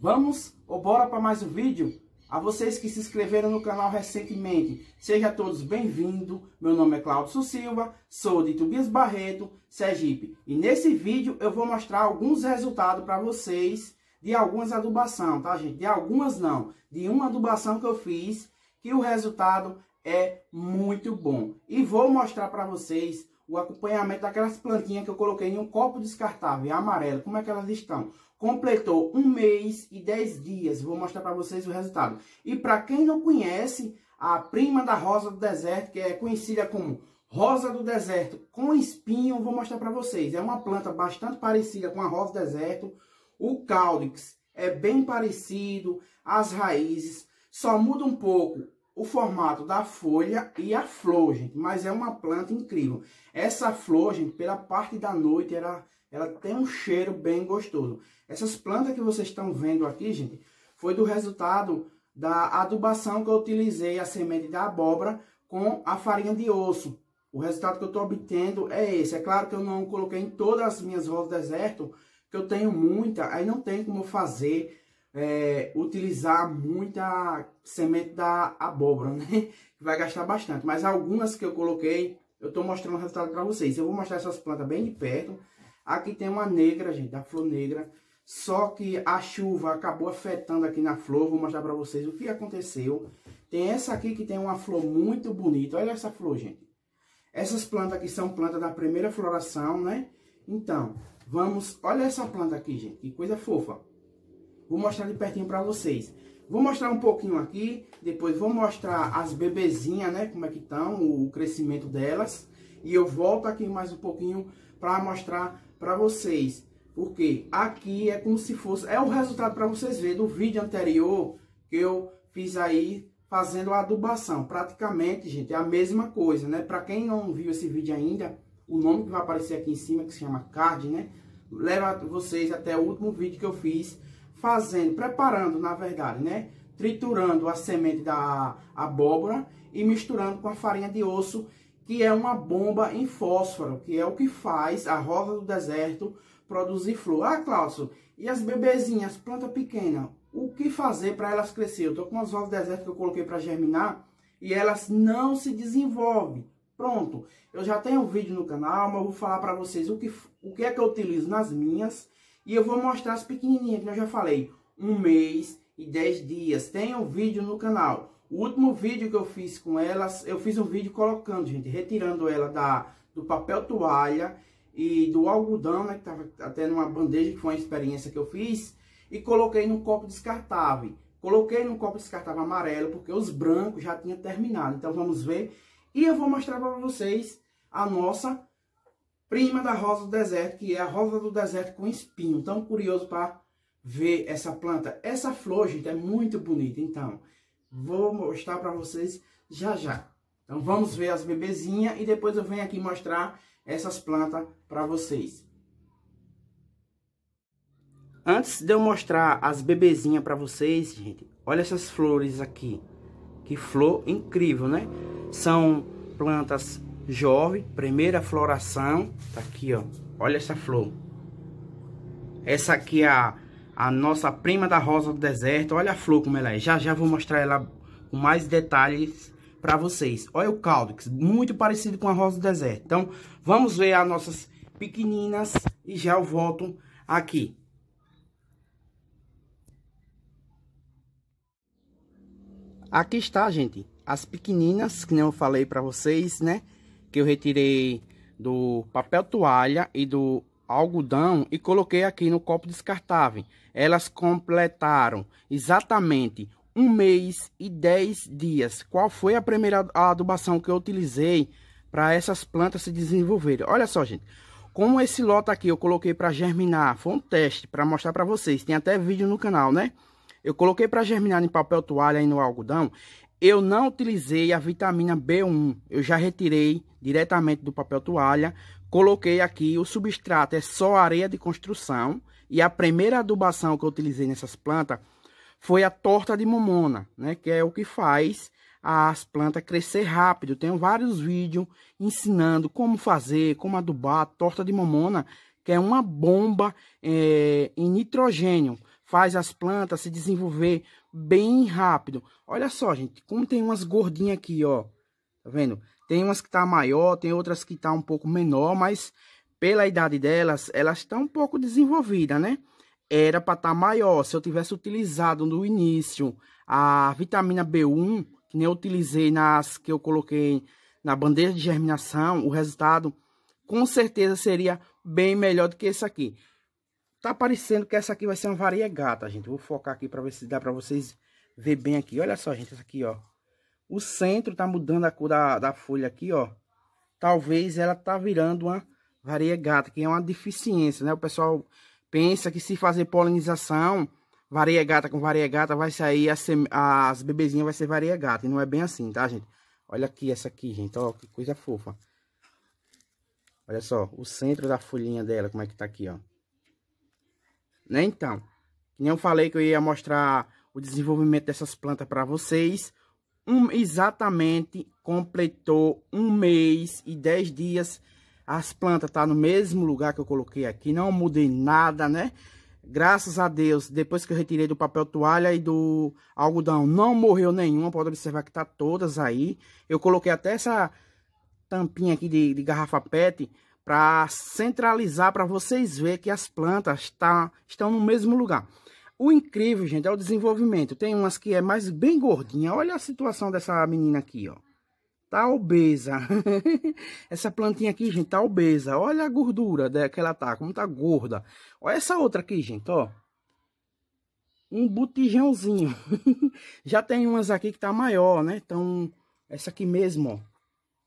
Vamos ou bora para mais um vídeo? A vocês que se inscreveram no canal recentemente, sejam todos bem-vindos. Meu nome é Cláudio Silva, sou de Tubias Barreto, Sergipe. E nesse vídeo eu vou mostrar alguns resultados para vocês de algumas adubação, tá gente? De algumas não, de uma adubação que eu fiz, que o resultado é muito bom. E vou mostrar para vocês o acompanhamento daquelas plantinhas que eu coloquei em um copo descartável, amarelo, como é que elas estão? completou um mês e dez dias. Vou mostrar para vocês o resultado. E para quem não conhece, a prima da rosa do deserto, que é conhecida como rosa do deserto com espinho, vou mostrar para vocês. É uma planta bastante parecida com a rosa do deserto. O cálix é bem parecido, as raízes, só muda um pouco o formato da folha e a flor, gente. Mas é uma planta incrível. Essa flor, gente, pela parte da noite, era ela tem um cheiro bem gostoso. Essas plantas que vocês estão vendo aqui, gente, foi do resultado da adubação que eu utilizei a semente da abóbora com a farinha de osso. O resultado que eu estou obtendo é esse. É claro que eu não coloquei em todas as minhas rosas do deserto, que eu tenho muita, aí não tem como fazer, é, utilizar muita semente da abóbora, né? Vai gastar bastante, mas algumas que eu coloquei, eu estou mostrando o resultado para vocês. Eu vou mostrar essas plantas bem de perto, Aqui tem uma negra, gente, da flor negra. Só que a chuva acabou afetando aqui na flor. Vou mostrar para vocês o que aconteceu. Tem essa aqui que tem uma flor muito bonita. Olha essa flor, gente. Essas plantas aqui são plantas da primeira floração, né? Então, vamos... Olha essa planta aqui, gente. Que coisa fofa. Vou mostrar de pertinho para vocês. Vou mostrar um pouquinho aqui. Depois vou mostrar as bebezinhas, né? Como é que estão, o crescimento delas. E eu volto aqui mais um pouquinho para mostrar para vocês, porque aqui é como se fosse, é o resultado para vocês verem do vídeo anterior que eu fiz aí fazendo a adubação. Praticamente, gente, é a mesma coisa, né? Para quem não viu esse vídeo ainda, o nome que vai aparecer aqui em cima, que se chama card, né? Leva vocês até o último vídeo que eu fiz fazendo, preparando, na verdade, né? Triturando a semente da abóbora e misturando com a farinha de osso que é uma bomba em fósforo, que é o que faz a rosa do deserto produzir flor. Ah, Cláudio, e as bebezinhas, planta pequena, o que fazer para elas crescer? Eu estou com as rosas do deserto que eu coloquei para germinar e elas não se desenvolvem. Pronto, eu já tenho um vídeo no canal, mas vou falar para vocês o que, o que é que eu utilizo nas minhas e eu vou mostrar as pequenininhas, que eu já falei, um mês e dez dias. Tem um vídeo no canal. O último vídeo que eu fiz com elas, eu fiz um vídeo colocando, gente, retirando ela da, do papel toalha e do algodão, né, que tava até numa bandeja, que foi uma experiência que eu fiz, e coloquei num copo descartável. Coloquei num copo descartável amarelo, porque os brancos já tinham terminado. Então vamos ver. E eu vou mostrar para vocês a nossa prima da rosa do deserto, que é a rosa do deserto com espinho. Tão curioso para ver essa planta. Essa flor, gente, é muito bonita. Então, Vou mostrar para vocês já já. Então vamos ver as bebezinhas e depois eu venho aqui mostrar essas plantas para vocês. Antes de eu mostrar as bebezinhas para vocês, gente, olha essas flores aqui. Que flor incrível, né? São plantas jovens, primeira floração. Tá aqui, ó. Olha essa flor. Essa aqui é a a nossa prima da rosa do deserto. Olha a flor como ela é. Já já vou mostrar ela com mais detalhes para vocês. Olha o caudex, muito parecido com a rosa do deserto. Então, vamos ver as nossas pequeninas e já eu volto aqui. Aqui está, gente, as pequeninas, que eu falei para vocês, né? Que eu retirei do papel toalha e do algodão e coloquei aqui no copo descartável. Elas completaram exatamente um mês e dez dias. Qual foi a primeira adubação que eu utilizei para essas plantas se desenvolverem? Olha só, gente. Como esse lote aqui eu coloquei para germinar, foi um teste para mostrar para vocês. Tem até vídeo no canal, né? Eu coloquei para germinar em papel toalha e no algodão. Eu não utilizei a vitamina B1. Eu já retirei diretamente do papel toalha coloquei aqui o substrato, é só areia de construção. E a primeira adubação que eu utilizei nessas plantas foi a torta de momona, né? Que é o que faz as plantas crescer rápido. tenho vários vídeos ensinando como fazer, como adubar a torta de momona, que é uma bomba é, em nitrogênio. Faz as plantas se desenvolver bem rápido. Olha só, gente, como tem umas gordinhas aqui, ó. Tá vendo? Tem umas que tá maior, tem outras que tá um pouco menor, mas pela idade delas, elas estão um pouco desenvolvidas, né? Era para estar tá maior. Se eu tivesse utilizado no início a vitamina B1, que nem eu utilizei nas que eu coloquei na bandeja de germinação, o resultado com certeza seria bem melhor do que esse aqui. Tá parecendo que essa aqui vai ser uma variegata, gente. Vou focar aqui para ver se dá para vocês ver bem aqui. Olha só, gente, essa aqui, ó. O centro tá mudando a cor da, da folha aqui, ó. Talvez ela tá virando uma variegata, que é uma deficiência, né? O pessoal pensa que se fazer polinização, variegata com variegata, vai sair as, as bebezinhas vai ser variegata. E não é bem assim, tá, gente? Olha aqui essa aqui, gente. Ó, que coisa fofa. Olha só, o centro da folhinha dela, como é que tá aqui, ó. Né, então? Nem eu falei que eu ia mostrar o desenvolvimento dessas plantas para vocês um, exatamente completou um mês e dez dias. As plantas tá no mesmo lugar que eu coloquei aqui, não mudei nada, né? Graças a Deus, depois que eu retirei do papel toalha e do algodão, não morreu nenhuma. Pode observar que tá todas aí. Eu coloquei até essa tampinha aqui de, de garrafa PET para centralizar para vocês ver que as plantas tá, estão no mesmo lugar. O incrível, gente, é o desenvolvimento. Tem umas que é mais bem gordinha. Olha a situação dessa menina aqui, ó. Tá obesa. essa plantinha aqui, gente, tá obesa. Olha a gordura que ela tá, como tá gorda. Olha essa outra aqui, gente, ó. Um botijãozinho. Já tem umas aqui que tá maior, né? Então, essa aqui mesmo, ó.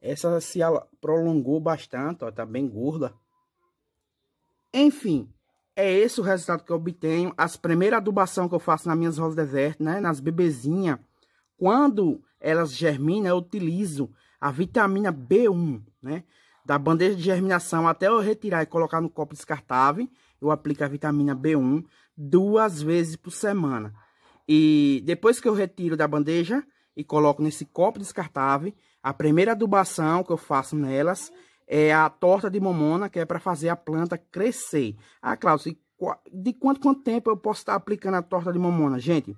Essa se prolongou bastante, ó. Tá bem gorda. Enfim, é esse o resultado que eu obtenho. As primeiras adubação que eu faço nas minhas rosas desertas, né? Nas bebezinhas. Quando elas germinam, eu utilizo a vitamina B1, né? Da bandeja de germinação até eu retirar e colocar no copo descartável, eu aplico a vitamina B1 duas vezes por semana. E depois que eu retiro da bandeja e coloco nesse copo descartável, a primeira adubação que eu faço nelas é a torta de mamona, que é para fazer a planta crescer. Ah, Cláudio, de quanto, quanto tempo eu posso estar aplicando a torta de mamona? Gente,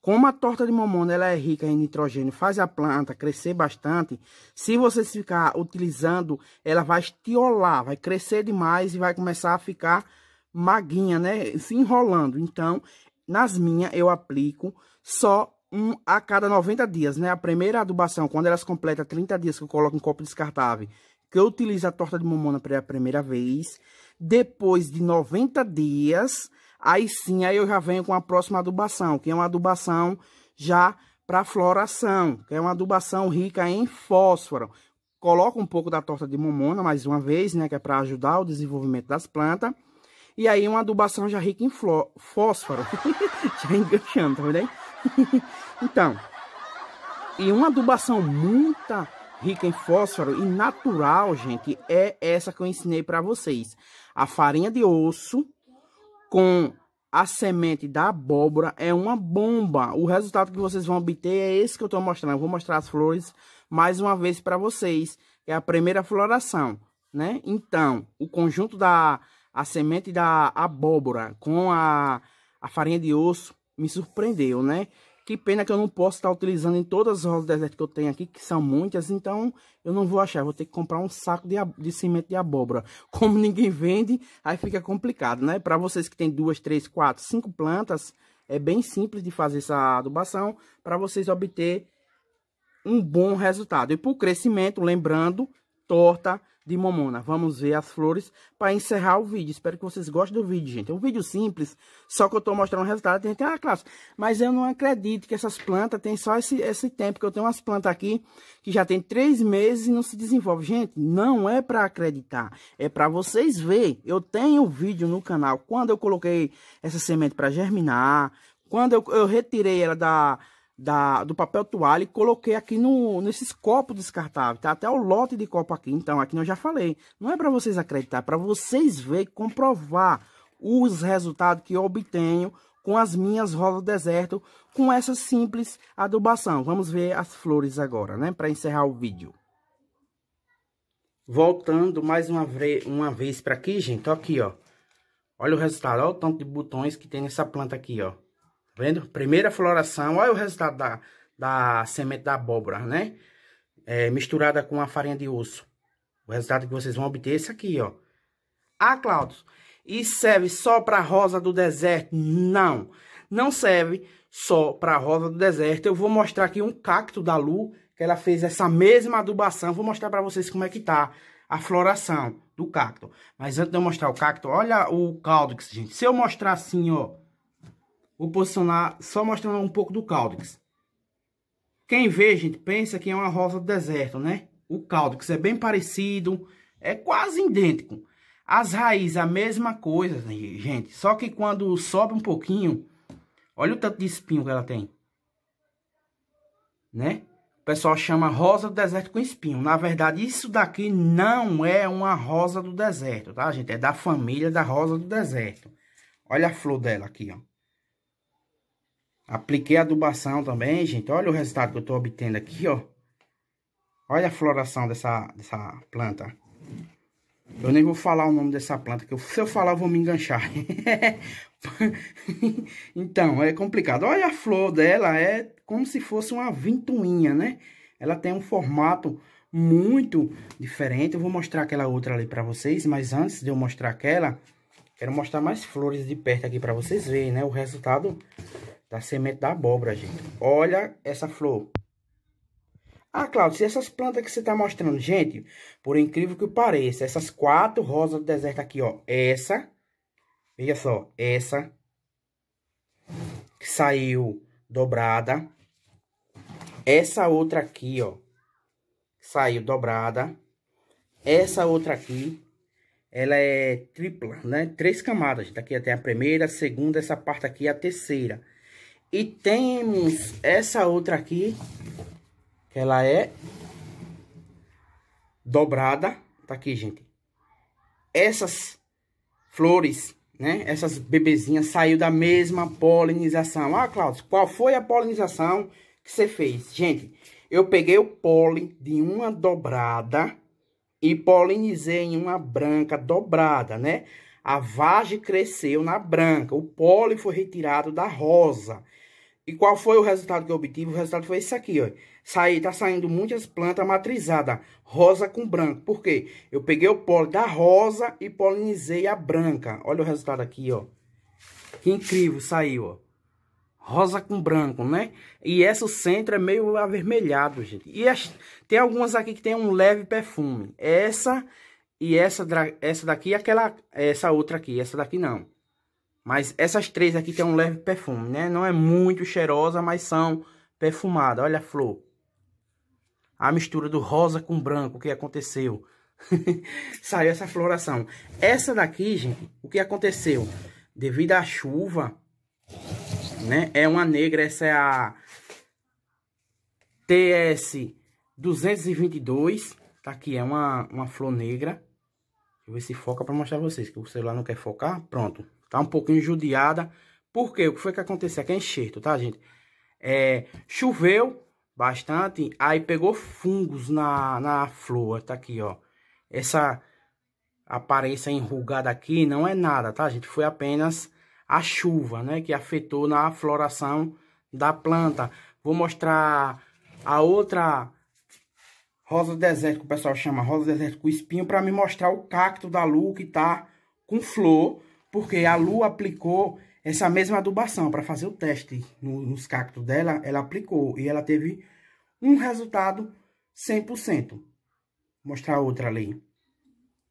como a torta de mamona ela é rica em nitrogênio, faz a planta crescer bastante, se você ficar utilizando, ela vai estiolar, vai crescer demais e vai começar a ficar maguinha, né? Se enrolando. Então, nas minhas eu aplico só um a cada 90 dias, né? A primeira adubação, quando elas completam 30 dias que eu coloco em copo descartável, que eu utilizo a torta de mamona pela primeira vez, depois de 90 dias, aí sim, aí eu já venho com a próxima adubação, que é uma adubação já para floração, que é uma adubação rica em fósforo. Coloco um pouco da torta de mamona, mais uma vez, né, que é para ajudar o desenvolvimento das plantas. E aí uma adubação já rica em fósforo. já enganchando, tá vendo aí? então, e uma adubação muita rica em fósforo e natural, gente, é essa que eu ensinei para vocês. A farinha de osso com a semente da abóbora é uma bomba. O resultado que vocês vão obter é esse que eu estou mostrando. Eu vou mostrar as flores mais uma vez para vocês. É a primeira floração, né? Então, o conjunto da a semente da abóbora com a, a farinha de osso me surpreendeu, né? Que pena que eu não posso estar utilizando em todas as rosas desertas que eu tenho aqui, que são muitas, então eu não vou achar. Vou ter que comprar um saco de, de cimento de abóbora. Como ninguém vende, aí fica complicado, né? Para vocês que têm duas, três, quatro, cinco plantas, é bem simples de fazer essa adubação para vocês obter um bom resultado. E para o crescimento, lembrando, torta de Momona. Vamos ver as flores para encerrar o vídeo. Espero que vocês gostem do vídeo, gente. É um vídeo simples, só que eu estou mostrando o resultado. Tem gente, ah, classe, mas eu não acredito que essas plantas têm só esse, esse tempo, que eu tenho umas plantas aqui que já tem três meses e não se desenvolve. Gente, não é para acreditar, é para vocês verem. Eu tenho vídeo no canal quando eu coloquei essa semente para germinar, quando eu, eu retirei ela da da, do papel toalha e coloquei aqui no, nesses copos descartáveis, tá? Até o lote de copo aqui, então, aqui eu já falei. Não é para vocês acreditar, é para vocês verem, comprovar os resultados que eu obtenho com as minhas rolas do deserto, com essa simples adubação. Vamos ver as flores agora, né? Para encerrar o vídeo. Voltando mais uma, uma vez para aqui, gente, ó, aqui, ó. Olha o resultado, olha o tanto de botões que tem nessa planta aqui, ó. Tá vendo? Primeira floração, olha o resultado da, da semente da abóbora, né? É, misturada com a farinha de osso. O resultado que vocês vão obter é esse aqui, ó. Ah, Claudio, e serve só para rosa do deserto? Não, não serve só para rosa do deserto. Eu vou mostrar aqui um cacto da Lu, que ela fez essa mesma adubação. Vou mostrar para vocês como é que tá a floração do cacto. Mas antes de eu mostrar o cacto, olha o caldo, gente. Se eu mostrar assim, ó, Vou posicionar só mostrando um pouco do cáudix. Quem vê, gente, pensa que é uma rosa do deserto, né? O cáudix é bem parecido, é quase idêntico. As raízes, a mesma coisa, gente. Só que quando sobe um pouquinho, olha o tanto de espinho que ela tem. Né? O pessoal chama rosa do deserto com espinho. Na verdade, isso daqui não é uma rosa do deserto, tá, gente? É da família da rosa do deserto. Olha a flor dela aqui, ó. Apliquei adubação também, gente. Olha o resultado que eu estou obtendo aqui, ó. Olha a floração dessa, dessa planta. Eu nem vou falar o nome dessa planta, que se eu falar eu vou me enganchar. então, é complicado. Olha a flor dela, é como se fosse uma vintuinha, né? Ela tem um formato muito diferente. Eu vou mostrar aquela outra ali para vocês, mas antes de eu mostrar aquela, quero mostrar mais flores de perto aqui para vocês verem, né? O resultado da semente da abóbora, gente. Olha essa flor. Ah, Cláudio, se essas plantas que você está mostrando, gente, por incrível que pareça, essas quatro rosas do deserto aqui, ó, essa, veja só, essa, que saiu dobrada, essa outra aqui, ó, saiu dobrada, essa outra aqui, ela é tripla, né? Três camadas. Aqui tem a primeira, a segunda, essa parte aqui a terceira. E temos essa outra aqui, que ela é dobrada. Tá aqui, gente. Essas flores, né? Essas bebezinhas saiu da mesma polinização. Ah, Cláudio, qual foi a polinização que você fez? Gente, eu peguei o pólen de uma dobrada e polinizei em uma branca dobrada, né? A vagem cresceu na branca. O pólen foi retirado da rosa. E qual foi o resultado que eu obtive? O resultado foi isso aqui, ó. Sai, tá saindo muitas plantas matrizadas, rosa com branco. Por quê? Eu peguei o pólen da rosa e polinizei a branca. Olha o resultado aqui, ó. Que incrível saiu, ó. Rosa com branco, né? E essa o centro é meio avermelhado, gente. E as, tem algumas aqui que tem um leve perfume. Essa e essa, essa daqui e aquela, essa outra aqui. Essa daqui não. Mas essas três aqui tem um leve perfume, né? Não é muito cheirosa, mas são perfumadas. Olha a flor. A mistura do rosa com branco, o que aconteceu? Saiu essa floração. Essa daqui, gente, o que aconteceu? Devido à chuva, né? É uma negra, essa é a TS 222. Tá aqui, é uma, uma flor negra. Deixa eu ver se foca para mostrar pra vocês, que o celular não quer focar. Pronto. Tá um pouquinho judiada. Porque o que foi que aconteceu? Aqui é, é enxerto, tá, gente? É, choveu bastante, aí pegou fungos na, na flor, tá aqui, ó. Essa aparência enrugada aqui não é nada, tá, gente? Foi apenas a chuva, né, que afetou na floração da planta. Vou mostrar a outra rosa do deserto, que o pessoal chama rosa do deserto com espinho, para me mostrar o cacto da lua que tá com flor, porque a Lu aplicou essa mesma adubação para fazer o teste nos cactos dela, ela aplicou e ela teve um resultado 100%. Vou mostrar outra ali.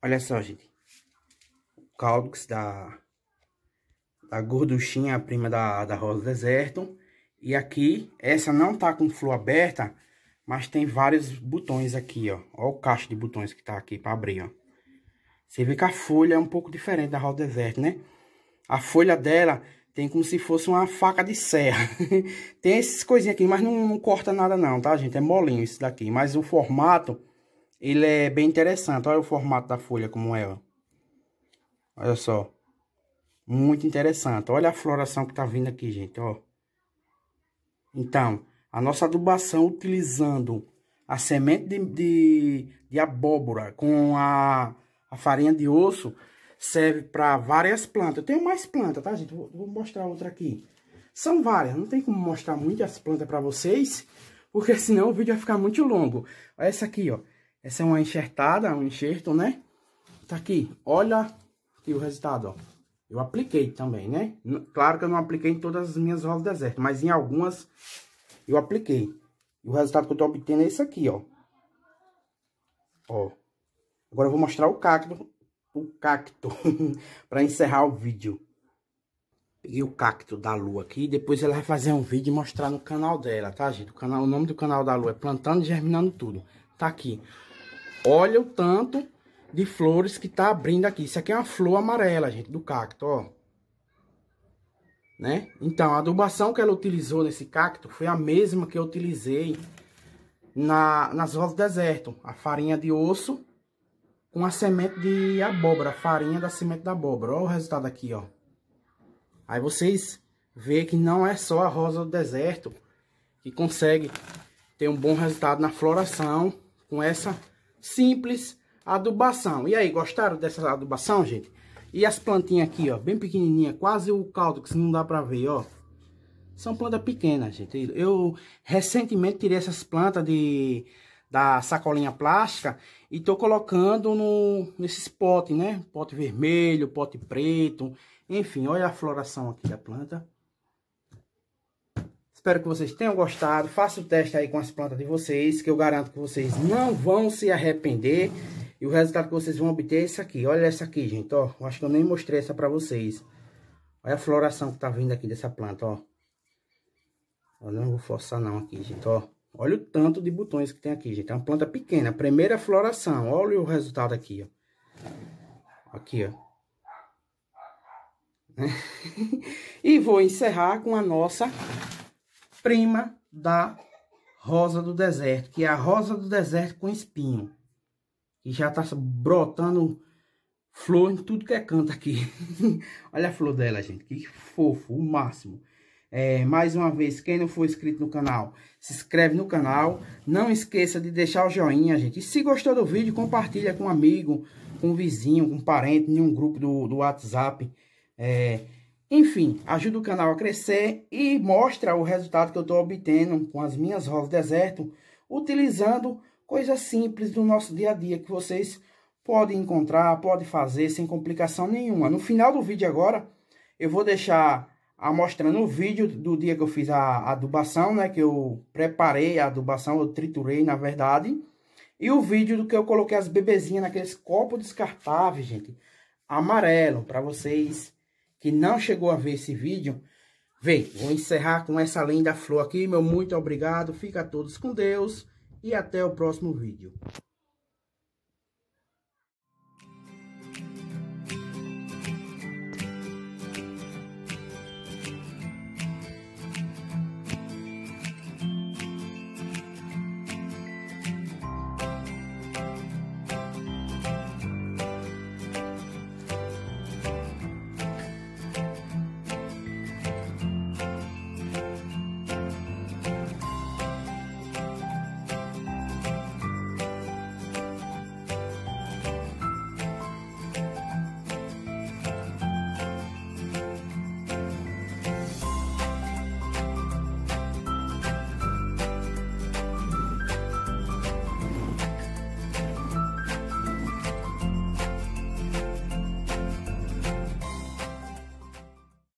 Olha só, gente. O Caldex da, da gorduchinha, prima da, da rosa deserto. E aqui, essa não tá com flor aberta, mas tem vários botões aqui, ó. Ó o caixa de botões que tá aqui para abrir, ó. Você vê que a folha é um pouco diferente da Rosa Desert, né? A folha dela tem como se fosse uma faca de serra. tem essas coisinhas aqui, mas não, não, corta nada não, tá, gente? É molinho isso daqui. Mas o formato, ele é bem interessante. Olha o formato da folha como é, ó. Olha só. Muito interessante. Olha a floração que tá vindo aqui, gente, ó. Então, a nossa adubação utilizando a semente de, de, de abóbora com a a farinha de osso serve para várias plantas. Eu tenho mais plantas, tá, gente? Vou, vou mostrar outra aqui. São várias, não tem como mostrar muitas plantas para vocês, porque senão o vídeo vai ficar muito longo. Olha essa aqui, ó. Essa é uma enxertada, um enxerto, né? Tá aqui, olha aqui o resultado, ó. Eu apliquei também, né? Claro que eu não apliquei em todas as minhas rosas deserto, mas em algumas eu apliquei. E o resultado que eu tô obtendo é esse aqui, ó. Ó. Agora eu vou mostrar o cacto, o cacto, para encerrar o vídeo. Peguei o cacto da lua aqui, depois ela vai fazer um vídeo e mostrar no canal dela, tá gente? O, canal, o nome do canal da lua é Plantando e Germinando Tudo, tá aqui. Olha o tanto de flores que tá abrindo aqui. Isso aqui é uma flor amarela, gente, do cacto, ó. Né? Então, a adubação que ela utilizou nesse cacto foi a mesma que eu utilizei na, nas rosas do deserto. A farinha de osso com a semente de abóbora, farinha da semente da abóbora. Olha o resultado aqui, ó. Aí vocês veem que não é só a rosa do deserto que consegue ter um bom resultado na floração com essa simples adubação. E aí, gostaram dessa adubação, gente? E as plantinhas aqui, ó, bem pequenininha, quase o caldo que não dá pra ver, ó. São plantas pequenas, gente. Eu recentemente tirei essas plantas de da sacolinha plástica e tô colocando no, nesses potes, né? Pote vermelho, pote preto, enfim, olha a floração aqui da planta. Espero que vocês tenham gostado. Faça o teste aí com as plantas de vocês, que eu garanto que vocês não vão se arrepender. E o resultado que vocês vão obter é esse aqui. Olha essa aqui, gente, ó. Eu acho que eu nem mostrei essa pra vocês. Olha a floração que tá vindo aqui dessa planta, ó. Eu não vou forçar não aqui, gente, ó. Olha o tanto de botões que tem aqui, gente. É uma planta pequena, primeira floração. Olha o resultado aqui, ó. Aqui, ó. e vou encerrar com a nossa prima da rosa do deserto, que é a rosa do deserto com espinho. que já tá brotando flor em tudo que é canto aqui. Olha a flor dela, gente. Que fofo, o máximo. É, mais uma vez, quem não for inscrito no canal, se inscreve no canal. Não esqueça de deixar o joinha, gente. E se gostou do vídeo, compartilha com um amigo, com um vizinho, com um parente, em um grupo do, do WhatsApp. É, enfim, ajuda o canal a crescer e mostra o resultado que eu estou obtendo com as minhas rosas deserto, utilizando coisas simples do nosso dia a dia que vocês podem encontrar, podem fazer sem complicação nenhuma. No final do vídeo agora, eu vou deixar mostrando o vídeo do dia que eu fiz a adubação, né? Que eu preparei a adubação, eu triturei, na verdade. E o vídeo do que eu coloquei as bebezinhas naqueles copos descartáveis, gente. Amarelo, para vocês que não chegou a ver esse vídeo. Vem, vou encerrar com essa linda flor aqui, meu muito obrigado. Fica a todos com Deus e até o próximo vídeo.